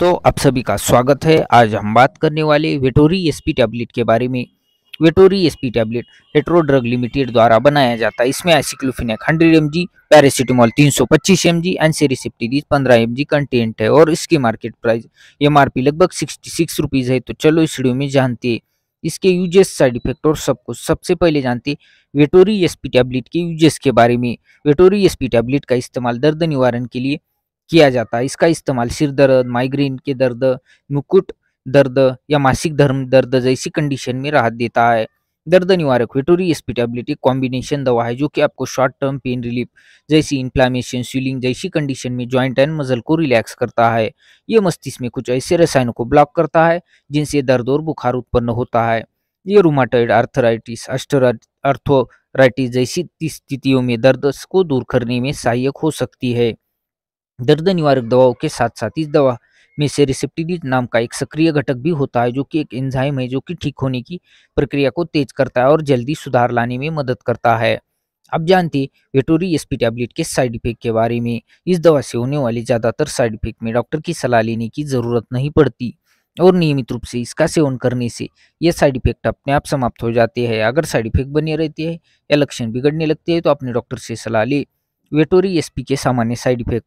तो आप सभी का स्वागत है आज हम बात करने वाले वेटोरी एसपी टैबलेट के बारे में वेटोरी SP tablet Hetero drug limited द्वारा बनाया जाता है इसमें aceclofenac 100 mg paracetamol 325 mg and पंद्रह एम जी कंटेंट है और इसकी मार्केट प्राइस पी लगभग सिक्सटी सिक्स रुपीज़ है तो चलो इस वीडियो में जानते हैं इसके यूजेस साइड इफेक्ट और सब कुछ सबसे पहले जानते वेटोरी एसपी टैबलेट के यूजेस के बारे में वेटोरी एसपी टैबलेट का इस्तेमाल दर्द निवारण के लिए किया जाता है इसका इस्तेमाल सिर दर्द माइग्रेन के दर्द मुकुट दर्द या मासिक धर्म दर्द जैसी कंडीशन में राहत देता है दर्द निवारक वेटोरी स्पिटेबिलिटी कॉम्बिनेशन दवा है जो कि आपको शॉर्ट टर्म पेन रिलीफ जैसी इन्फ्लामेशन स्वीलिंग जैसी कंडीशन में जॉइंट एंड मजल को रिलैक्स करता है ये मस्तिष्क में कुछ ऐसे रसायनों को ब्लॉक करता है जिनसे दर्द और बुखार उत्पन्न होता है ये रूमाटॉइड आर्थराइटिस अर्थोराइटिस जैसी स्थितियों में दर्द को दूर करने में सहायक हो सकती है दर्द निवारक दवाओं के साथ साथ इस दवा में से रिसेप्टिडिट नाम का एक सक्रिय घटक भी होता है जो कि एक एंजाइम है जो कि ठीक होने की प्रक्रिया को तेज करता है और जल्दी सुधार लाने में मदद करता है आप जानते वेटोरी एसपी टैबलेट के साइड इफेक्ट के बारे में इस दवा से होने वाले ज़्यादातर साइड इफेक्ट में डॉक्टर की सलाह लेने की ज़रूरत नहीं पड़ती और नियमित रूप से इसका सेवन करने से यह साइड इफेक्ट अपने आप समाप्त हो जाते हैं अगर साइड इफेक्ट बने रहते हैं या लक्षण बिगड़ने लगते हैं तो अपने डॉक्टर से सलाह ले वेटोरी एसपी के सामान्य साइड इफेक्ट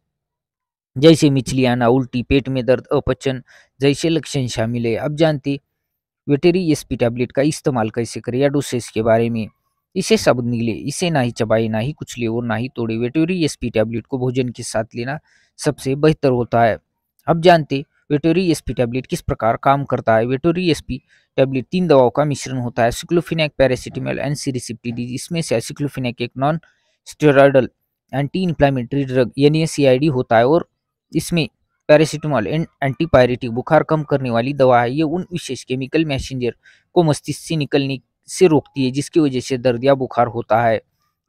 जैसे मिचली आना उल्टी पेट में दर्द अपचन जैसे लक्षण शामिल है अब जानते वेटेरी एस पी टैबलेट का इस्तेमाल कैसे करें या डोसेस के बारे में इसे शब्द निगले इसे ना ही चबाए ना ही कुछ ले और ना ही तोड़े वेटेरी एस पी टैबलेट को भोजन के साथ लेना सबसे बेहतर होता है अब जानते वेटोरी एस पी टैबलेट किस प्रकार काम करता है वेटोरी एस पी टैबलेट तीन दवाओं का मिश्रण होता है सिक्लोफिनेक पैरासीटामोल एंड सीरिसिप्टीडीज इसमें से सिक्लोफिनेक एक non steroidal anti inflammatory drug यानी सी होता है और इसमें पैरासीटामॉल एंड एंटीपायरेटिक बुखार कम करने वाली दवा है ये उन विशेष केमिकल मैसेंजर को मस्तिष्क से निकलने से रोकती है जिसकी वजह से दर्द या बुखार होता है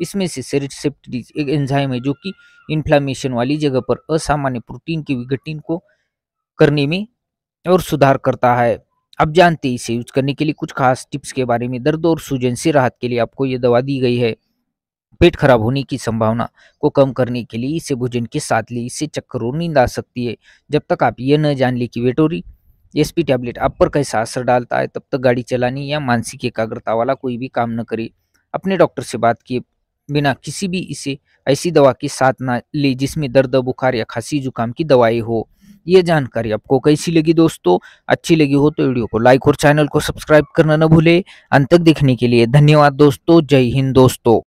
इसमें से सेरिसेप्टिज एक एंजाइम है जो कि इन्फ्लामेशन वाली जगह पर असामान्य प्रोटीन के विघटन को करने में और सुधार करता है अब जानते हैं इसे यूज करने के लिए कुछ खास टिप्स के बारे में दर्द और सूजन से राहत के लिए आपको ये दवा दी गई है पेट खराब होने की संभावना को कम करने के लिए इसे भोजन के साथ ले इससे चक्कर और नींद आ सकती है जब तक आप ये न जान लें कि वेटोरी एस पी टैबलेट आप पर कैसा असर डालता है तब तक गाड़ी चलानी या मानसिक एकाग्रता वाला कोई भी काम न करे अपने डॉक्टर से बात किए बिना किसी भी इसे ऐसी दवा के साथ ना ले जिसमें दर्द बुखार या खांसी जुकाम की दवाई हो ये जानकारी आपको कैसी लगी दोस्तों अच्छी लगी हो तो वीडियो को लाइक और चैनल को सब्सक्राइब करना न भूले अंत तक देखने के लिए धन्यवाद दोस्तों जय हिंद दोस्तों